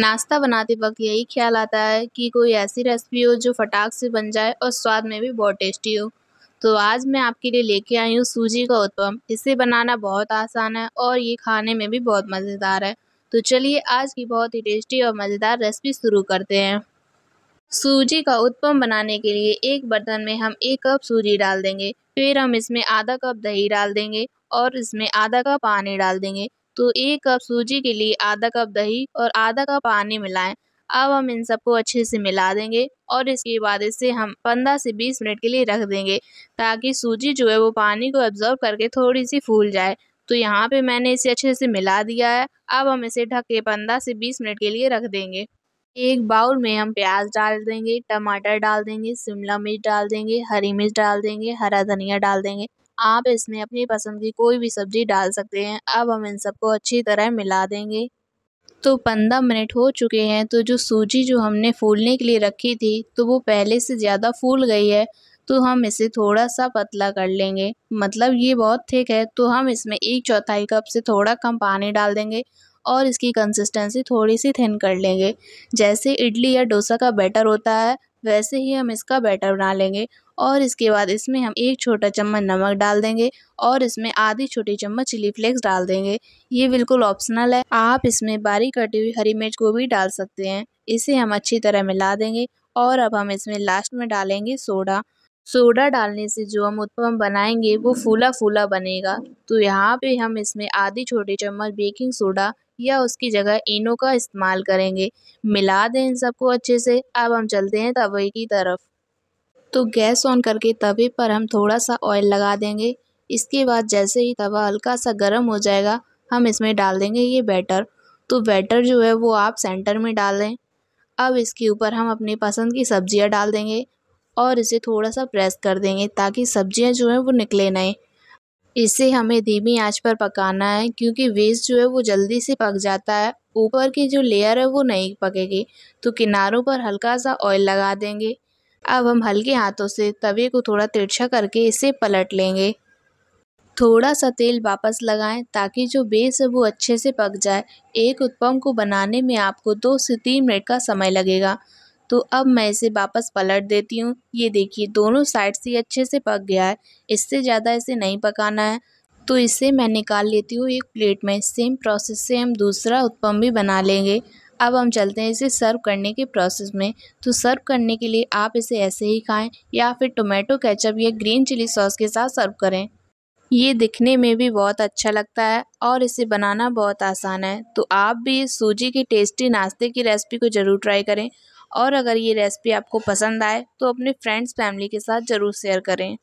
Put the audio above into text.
नाश्ता बनाते वक्त यही ख्याल आता है कि कोई ऐसी रेसिपी हो जो फटाक से बन जाए और स्वाद में भी बहुत टेस्टी हो तो आज मैं आपके लिए लेके आई हूँ सूजी का उत्पम इसे बनाना बहुत आसान है और ये खाने में भी बहुत मज़ेदार है तो चलिए आज की बहुत ही टेस्टी और मज़ेदार रेसिपी शुरू करते हैं सूजी का उत्पम बनाने के लिए एक बर्तन में हम एक कप सूजी डाल देंगे फिर हम इसमें आधा कप दही डाल देंगे और इसमें आधा कप पानी डाल देंगे तो एक कप सूजी के लिए आधा कप दही और आधा कप पानी मिलाएं अब हम इन सबको अच्छे से मिला देंगे और इसके बाद इसे हम पंद्रह से बीस मिनट के लिए रख देंगे ताकि सूजी जो है वो पानी को एब्जॉर्व करके थोड़ी सी फूल जाए तो यहाँ पे मैंने इसे अच्छे से मिला दिया है अब हम इसे ढक के पंद्रह से बीस मिनट के लिए रख देंगे एक बाउल में हम प्याज डाल देंगे टमाटर डाल देंगे शिमला मिर्च डाल देंगे हरी मिर्च डाल देंगे हरा धनिया डाल देंगे आप इसमें अपनी पसंद की कोई भी सब्जी डाल सकते हैं अब हम इन सबको अच्छी तरह मिला देंगे तो पंद्रह मिनट हो चुके हैं तो जो सूजी जो हमने फूलने के लिए रखी थी तो वो पहले से ज़्यादा फूल गई है तो हम इसे थोड़ा सा पतला कर लेंगे मतलब ये बहुत थिक है तो हम इसमें एक चौथाई कप से थोड़ा कम पानी डाल देंगे और इसकी कंसिस्टेंसी थोड़ी सी थिन कर लेंगे जैसे इडली या डोसा का बैटर होता है वैसे ही हम इसका बैटर बना लेंगे और इसके बाद इसमें हम एक छोटा चम्मच नमक डाल देंगे और इसमें आधी छोटी चम्मच चिली फ्लेक्स डाल देंगे ये बिल्कुल ऑप्शनल है आप इसमें बारीक कटी हुई हरी मिर्च को भी डाल सकते हैं इसे हम अच्छी तरह मिला देंगे और अब हम इसमें लास्ट में डालेंगे सोडा सोडा डालने से जो हम उत्पम बनाएंगे वो फूला फूला बनेगा तो यहाँ पे हम इसमें आधी छोटी चम्मच बेकिंग सोडा या उसकी जगह इनो का इस्तेमाल करेंगे मिला दें इन सबको अच्छे से अब हम चलते हैं तवे की तरफ तो गैस ऑन करके तवे पर हम थोड़ा सा ऑयल लगा देंगे इसके बाद जैसे ही तवा हल्का सा गर्म हो जाएगा हम इसमें डाल देंगे ये बैटर तो बैटर जो है वो आप सेंटर में डाल दें अब इसके ऊपर हम अपनी पसंद की सब्जियां डाल देंगे और इसे थोड़ा सा प्रेस कर देंगे ताकि सब्जियां जो हैं वो निकले नहीं इसे हमें धीमी आंच पर पकाना है क्योंकि वेस्ट जो है वो जल्दी से पक जाता है ऊपर की जो लेयर है वो नहीं पकेगी तो किनारों पर हल्का सा ऑयल लगा देंगे अब हम हल्के हाथों से तवे को थोड़ा तिरछा करके इसे पलट लेंगे थोड़ा सा तेल वापस लगाएं ताकि जो बेस है वो अच्छे से पक जाए एक उत्पम को बनाने में आपको दो से तीन मिनट का समय लगेगा तो अब मैं इसे वापस पलट देती हूँ ये देखिए दोनों साइड से अच्छे से पक गया है इससे ज़्यादा इसे नहीं पकाना है तो इसे मैं निकाल लेती हूँ एक प्लेट में सेम प्रोसेस से हम दूसरा उत्पम भी बना लेंगे अब हम चलते हैं इसे सर्व करने के प्रोसेस में तो सर्व करने के लिए आप इसे ऐसे ही खाएं या फिर टोमेटो केचप या ग्रीन चिली सॉस के साथ सर्व करें ये दिखने में भी बहुत अच्छा लगता है और इसे बनाना बहुत आसान है तो आप भी इस सूजी के टेस्टी नाश्ते की रेसिपी को ज़रूर ट्राई करें और अगर ये रेसिपी आपको पसंद आए तो अपने फ्रेंड्स फैमिली के साथ ज़रूर शेयर करें